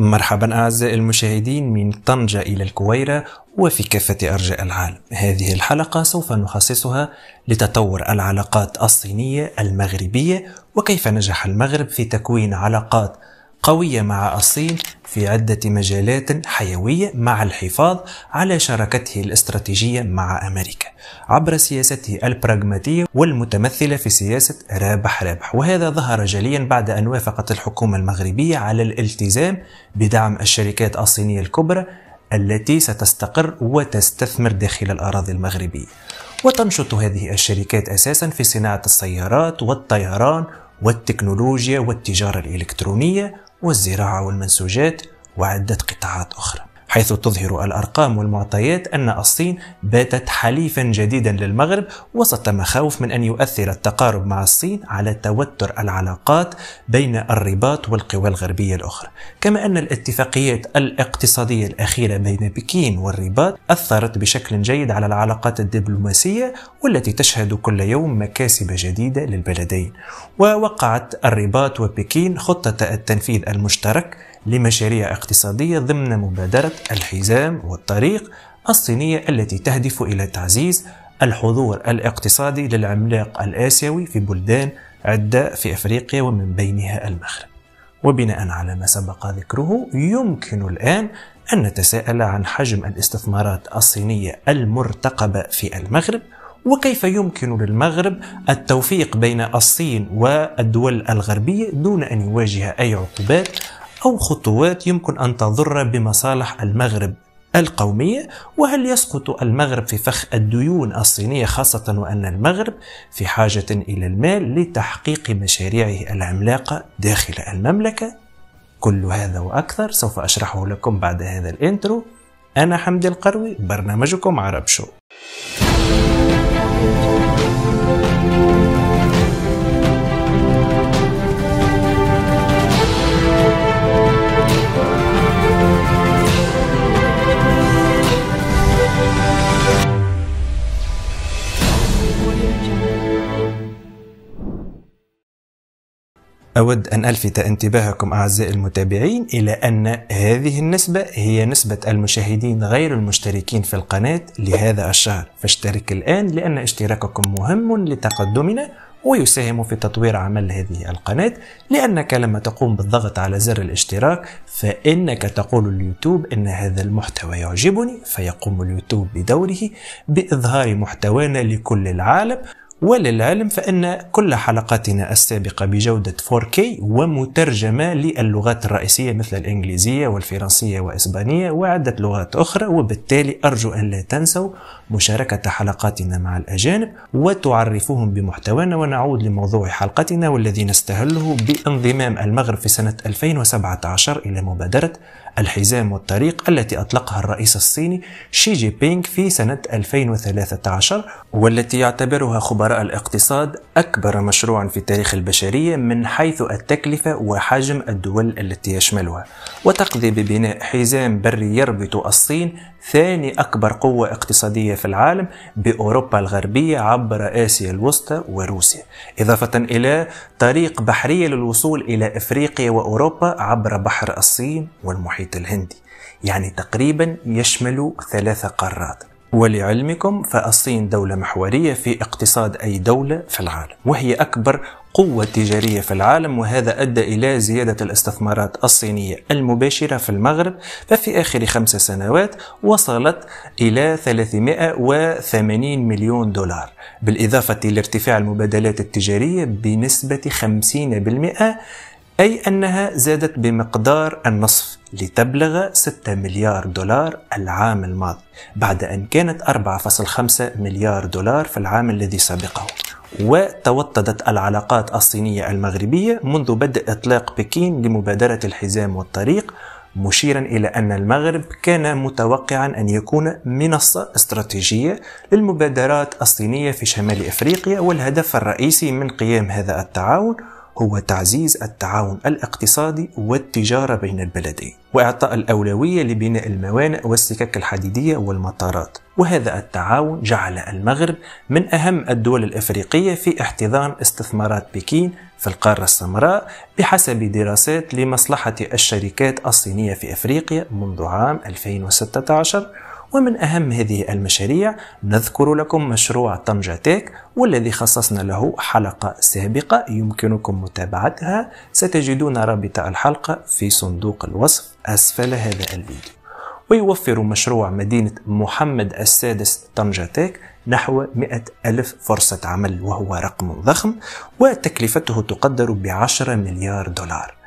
مرحبا أعزائي المشاهدين من طنجة إلى الكويرة وفي كافة أرجاء العالم هذه الحلقة سوف نخصصها لتطور العلاقات الصينية المغربية وكيف نجح المغرب في تكوين علاقات قوية مع الصين في عدة مجالات حيوية مع الحفاظ على شراكته الاستراتيجية مع أمريكا عبر سياسته البراغماتية والمتمثلة في سياسة رابح رابح وهذا ظهر جليا بعد أن وافقت الحكومة المغربية على الالتزام بدعم الشركات الصينية الكبرى التي ستستقر وتستثمر داخل الأراضي المغربية وتنشط هذه الشركات أساسا في صناعة السيارات والطيران والتكنولوجيا والتجارة الإلكترونية والزراعة والمنسوجات وعدة قطاعات أخرى حيث تظهر الأرقام والمعطيات أن الصين باتت حليفا جديدا للمغرب وسط مخاوف من أن يؤثر التقارب مع الصين على توتر العلاقات بين الرباط والقوى الغربية الأخرى كما أن الاتفاقيات الاقتصادية الأخيرة بين بكين والرباط أثرت بشكل جيد على العلاقات الدبلوماسية والتي تشهد كل يوم مكاسب جديدة للبلدين ووقعت الرباط وبكين خطة التنفيذ المشترك لمشاريع اقتصادية ضمن مبادرة الحزام والطريق الصينية التي تهدف إلى تعزيز الحضور الاقتصادي للعملاق الآسيوي في بلدان عدة في أفريقيا ومن بينها المغرب. وبناء على ما سبق ذكره يمكن الآن أن نتساءل عن حجم الاستثمارات الصينية المرتقبة في المغرب وكيف يمكن للمغرب التوفيق بين الصين والدول الغربية دون أن يواجه أي عقوبات أو خطوات يمكن أن تضر بمصالح المغرب القومية وهل يسقط المغرب في فخ الديون الصينية خاصة وأن المغرب في حاجة إلى المال لتحقيق مشاريعه العملاقة داخل المملكة؟ كل هذا وأكثر سوف أشرحه لكم بعد هذا الإنترو أنا حمدي القروي برنامجكم عرب شو أود أن ألفت انتباهكم أعزائي المتابعين إلى أن هذه النسبة هي نسبة المشاهدين غير المشتركين في القناة لهذا الشهر فاشترك الآن لأن اشتراككم مهم لتقدمنا ويساهم في تطوير عمل هذه القناة لأنك لما تقوم بالضغط على زر الاشتراك فإنك تقول اليوتيوب أن هذا المحتوى يعجبني فيقوم اليوتيوب بدوره بإظهار محتوانا لكل العالم وللعلم فإن كل حلقاتنا السابقة بجودة 4K ومترجمة للغات الرئيسية مثل الإنجليزية والفرنسية وإسبانية وعدة لغات أخرى وبالتالي أرجو أن لا تنسوا مشاركة حلقاتنا مع الأجانب وتعرفوهم بمحتوانا ونعود لموضوع حلقتنا والذي نستهله بانضمام المغرب في سنة 2017 إلى مبادرة الحزام والطريق التي أطلقها الرئيس الصيني شي جي بينغ في سنة 2013 والتي يعتبرها خبراء الاقتصاد أكبر مشروع في تاريخ البشرية من حيث التكلفة وحجم الدول التي يشملها وتقضي ببناء حزام بري يربط الصين ثاني أكبر قوة اقتصادية في العالم بأوروبا الغربية عبر آسيا الوسطى وروسيا إضافة إلى طريق بحرية للوصول إلى إفريقيا وأوروبا عبر بحر الصين والمحيط الهندي يعني تقريبا يشمل ثلاث قارات ولعلمكم فالصين دولة محورية في اقتصاد أي دولة في العالم وهي أكبر قوة تجارية في العالم وهذا أدى إلى زيادة الاستثمارات الصينية المباشرة في المغرب ففي آخر خمس سنوات وصلت إلى 380 مليون دولار بالإضافة لارتفاع المبادلات التجارية بنسبة 50% أي أنها زادت بمقدار النصف لتبلغ 6 مليار دولار العام الماضي بعد أن كانت 4.5 مليار دولار في العام الذي سبقه وتوطدت العلاقات الصينية المغربية منذ بدء إطلاق بكين لمبادرة الحزام والطريق مشيرا إلى أن المغرب كان متوقعا أن يكون منصة استراتيجية للمبادرات الصينية في شمال إفريقيا والهدف الرئيسي من قيام هذا التعاون هو تعزيز التعاون الاقتصادي والتجارة بين البلدين وإعطاء الأولوية لبناء الموانئ والسكك الحديدية والمطارات وهذا التعاون جعل المغرب من أهم الدول الإفريقية في احتضان استثمارات بكين في القارة السمراء بحسب دراسات لمصلحة الشركات الصينية في أفريقيا منذ عام 2016 ومن أهم هذه المشاريع نذكر لكم مشروع طنجة تيك والذي خصصنا له حلقة سابقة يمكنكم متابعتها ستجدون رابط الحلقة في صندوق الوصف أسفل هذا الفيديو ويوفر مشروع مدينة محمد السادس طنجة تيك نحو 100 ألف فرصة عمل وهو رقم ضخم وتكلفته تقدر بعشرة مليار دولار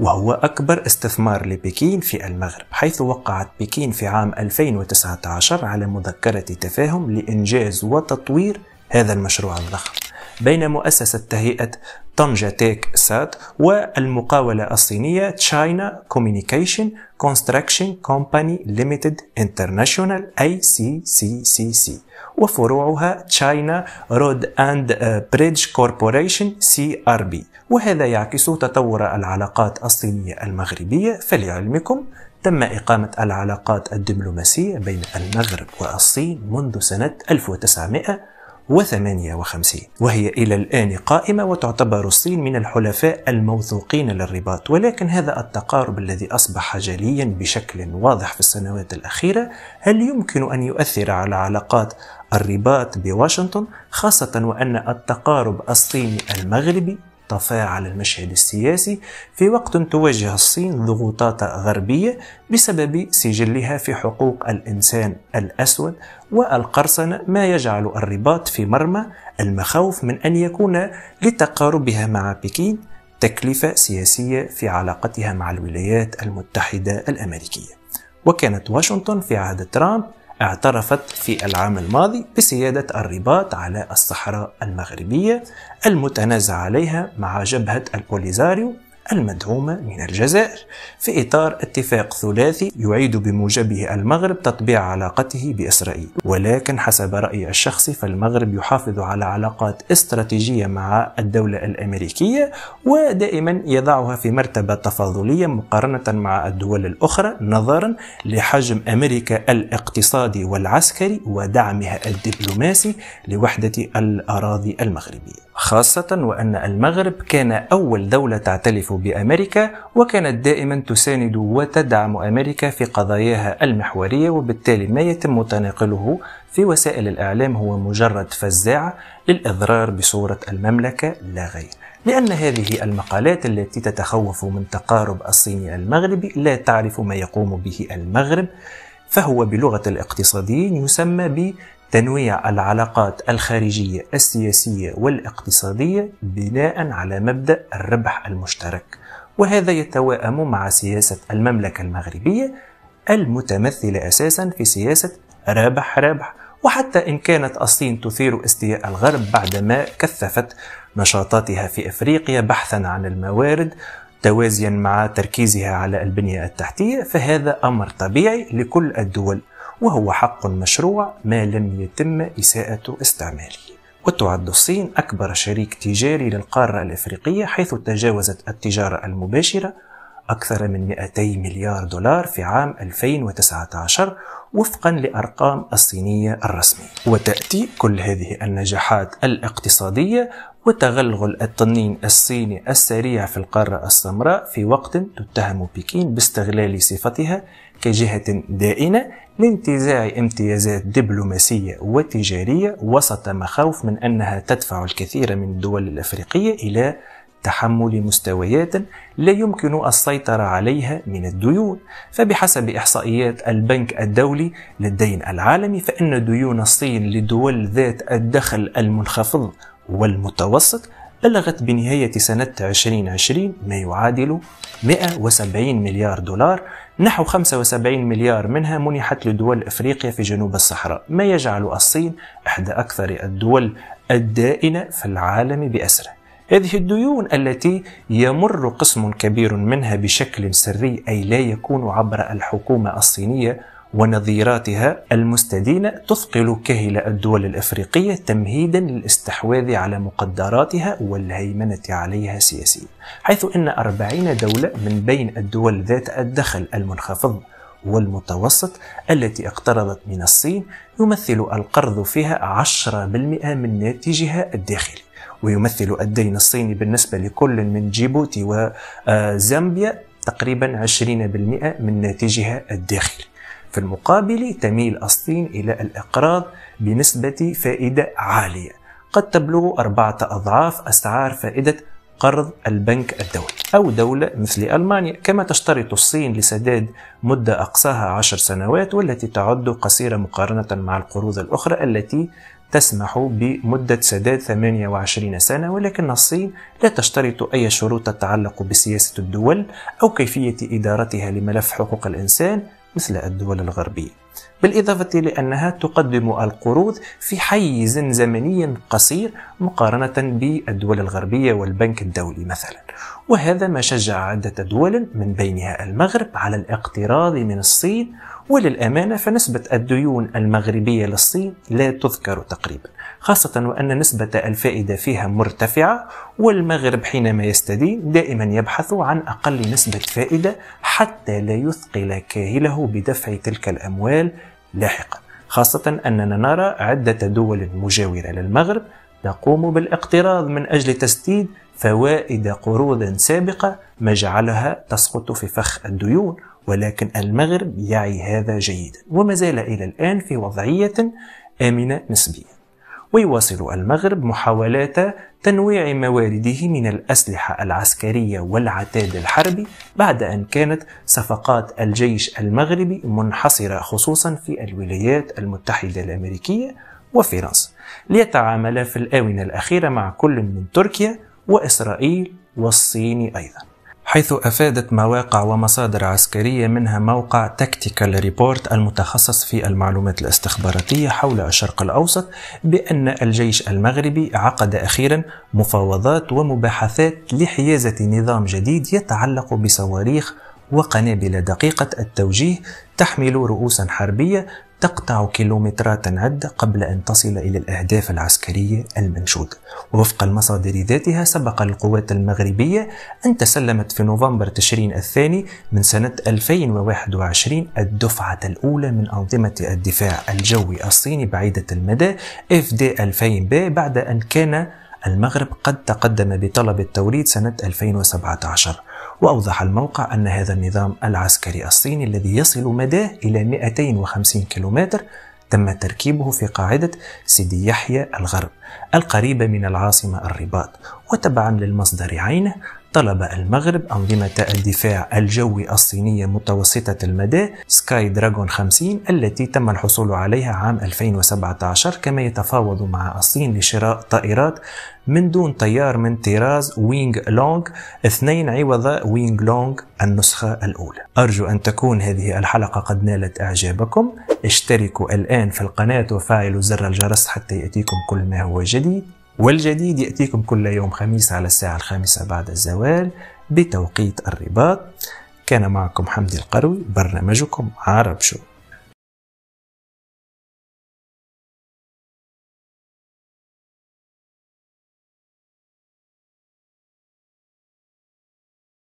وهو أكبر استثمار لبكين في المغرب حيث وقعت بكين في عام 2019 على مذكرة تفاهم لإنجاز وتطوير هذا المشروع الضخم بين مؤسسة تهيئة طنجة تيك سات والمقاولة الصينية تشاينا كوميونيكيشن كونستراكشن كومباني ليميتد انترناشونال اي سي سي سي سي وفروعها تشاينا رود اند بريدج كوربوريشن سي ار بي وهذا يعكس تطور العلاقات الصينية المغربية فلعلمكم تم إقامة العلاقات الدبلوماسية بين المغرب والصين منذ سنة 1900 1958 وهي إلى الآن قائمة وتعتبر الصين من الحلفاء الموثوقين للرباط ولكن هذا التقارب الذي أصبح جليا بشكل واضح في السنوات الأخيرة هل يمكن أن يؤثر على علاقات الرباط بواشنطن خاصة وأن التقارب الصيني المغربي تفاعل المشهد السياسي في وقت تواجه الصين ضغوطات غربية بسبب سجلها في حقوق الإنسان الأسود والقرصنة ما يجعل الرباط في مرمى المخاوف من أن يكون لتقاربها مع بكين تكلفة سياسية في علاقتها مع الولايات المتحدة الأمريكية وكانت واشنطن في عهد ترامب اعترفت في العام الماضي بسيادة الرباط على الصحراء المغربية المتنازع عليها مع جبهة البوليزاريو المدعومة من الجزائر في إطار اتفاق ثلاثي يعيد بموجبه المغرب تطبيع علاقته بإسرائيل ولكن حسب رأيي الشخصي فالمغرب يحافظ على علاقات استراتيجية مع الدولة الأمريكية ودائما يضعها في مرتبة تفاضلية مقارنة مع الدول الأخرى نظرا لحجم أمريكا الاقتصادي والعسكري ودعمها الدبلوماسي لوحدة الأراضي المغربية خاصة وأن المغرب كان أول دولة تعتلف بأمريكا وكانت دائما تساند وتدعم أمريكا في قضاياها المحورية وبالتالي ما يتم تناقله في وسائل الإعلام هو مجرد فزاعة للإضرار بصورة المملكة لا غير لأن هذه المقالات التي تتخوف من تقارب الصيني المغربي لا تعرف ما يقوم به المغرب فهو بلغة الاقتصاديين يسمى ب تنويع العلاقات الخارجية السياسية والاقتصادية بناء على مبدأ الربح المشترك وهذا يتوائم مع سياسة المملكة المغربية المتمثلة أساسا في سياسة رابح رابح وحتى إن كانت الصين تثير استياء الغرب بعدما كثفت نشاطاتها في أفريقيا بحثا عن الموارد توازيا مع تركيزها على البنية التحتية فهذا أمر طبيعي لكل الدول وهو حق مشروع ما لم يتم إساءة استعماله وتعد الصين أكبر شريك تجاري للقارة الإفريقية حيث تجاوزت التجارة المباشرة أكثر من 200 مليار دولار في عام 2019 وفقا لأرقام الصينية الرسمية وتأتي كل هذه النجاحات الاقتصادية وتغلغل التنين الصيني السريع في القارة السمراء في وقت تتهم بكين باستغلال صفتها كجهة دائنة لانتزاع امتيازات دبلوماسية وتجارية وسط مخاوف من أنها تدفع الكثير من الدول الأفريقية إلى تحمل مستويات لا يمكن السيطرة عليها من الديون، فبحسب إحصائيات البنك الدولي للدين العالمي فإن ديون الصين لدول ذات الدخل المنخفض والمتوسط بلغت بنهاية سنة 2020 ما يعادل 170 مليار دولار نحو 75 مليار منها منحت لدول افريقيا في جنوب الصحراء، ما يجعل الصين احدى اكثر الدول الدائنه في العالم باسره. هذه الديون التي يمر قسم كبير منها بشكل سري اي لا يكون عبر الحكومه الصينيه ونظيراتها المستدينة تثقل كاهل الدول الأفريقية تمهيدا للاستحواذ على مقدراتها والهيمنة عليها سياسيا حيث أن أربعين دولة من بين الدول ذات الدخل المنخفض والمتوسط التي اقترضت من الصين يمثل القرض فيها 10% من ناتجها الداخلي ويمثل الدين الصيني بالنسبة لكل من جيبوتي وزامبيا آه، تقريبا 20% من ناتجها الداخلي في المقابل تميل الصين إلى الإقراض بنسبة فائدة عالية قد تبلغ أربعة أضعاف أسعار فائدة قرض البنك الدولي أو دولة مثل ألمانيا كما تشترط الصين لسداد مدة أقصاها عشر سنوات والتي تعد قصيرة مقارنة مع القروض الأخرى التي تسمح بمدة سداد 28 سنة ولكن الصين لا تشترط أي شروط تتعلق بسياسة الدول أو كيفية إدارتها لملف حقوق الإنسان مثل الدول الغربية بالإضافة لأنها تقدم القروض في حيز زمني قصير مقارنة بالدول الغربية والبنك الدولي مثلا وهذا ما شجع عدة دول من بينها المغرب على الاقتراض من الصين وللأمانة فنسبة الديون المغربية للصين لا تذكر تقريبا خاصة وأن نسبة الفائدة فيها مرتفعة والمغرب حينما يستدين دائما يبحث عن أقل نسبة فائدة حتى لا يثقل كاهله بدفع تلك الأموال لاحقا خاصة أننا نرى عدة دول مجاورة للمغرب تقوم بالاقتراض من أجل تسديد فوائد قروض سابقة ما جعلها تسقط في فخ الديون ولكن المغرب يعي هذا جيدا وما زال إلى الآن في وضعية آمنة نسبيا ويواصل المغرب محاولات تنويع موارده من الأسلحة العسكرية والعتاد الحربي بعد أن كانت صفقات الجيش المغربي منحصرة خصوصا في الولايات المتحدة الأمريكية وفرنسا ليتعامل في الآونة الأخيرة مع كل من تركيا وإسرائيل والصين أيضاً حيث أفادت مواقع ومصادر عسكرية منها موقع تكتيكال ريبورت المتخصص في المعلومات الاستخباراتية حول الشرق الأوسط بأن الجيش المغربي عقد أخيرا مفاوضات ومباحثات لحيازة نظام جديد يتعلق بصواريخ وقنابل دقيقة التوجيه تحمل رؤوسا حربية تقطع كيلومترات عدة قبل أن تصل إلى الأهداف العسكرية المنشودة ووفق المصادر ذاتها سبق القوات المغربية أن تسلمت في نوفمبر تشرين الثاني من سنة 2021 الدفعة الأولى من أنظمة الدفاع الجوي الصيني بعيدة المدى FD-2000 ب بعد أن كان المغرب قد تقدم بطلب التوريد سنة 2017 وأوضح الموقع أن هذا النظام العسكري الصيني الذي يصل مداه إلى 250 كيلومتر تم تركيبه في قاعدة سيدي يحيى الغرب القريبة من العاصمة الرباط وتبعا للمصدر عينه طلب المغرب أنظمة الدفاع الجوي الصينية متوسطة المدى سكاي دراجون 50 التي تم الحصول عليها عام 2017 كما يتفاوض مع الصين لشراء طائرات من دون طيار من طراز وينغ لونغ اثنين عوض وينغ لونغ النسخة الأولى أرجو أن تكون هذه الحلقة قد نالت إعجابكم اشتركوا الآن في القناة وفعلوا زر الجرس حتى يأتيكم كل ما هو جديد والجديد يأتيكم كل يوم خميس على الساعة الخامسة بعد الزوال بتوقيت الرباط كان معكم حمدي القروي برنامجكم عرب شو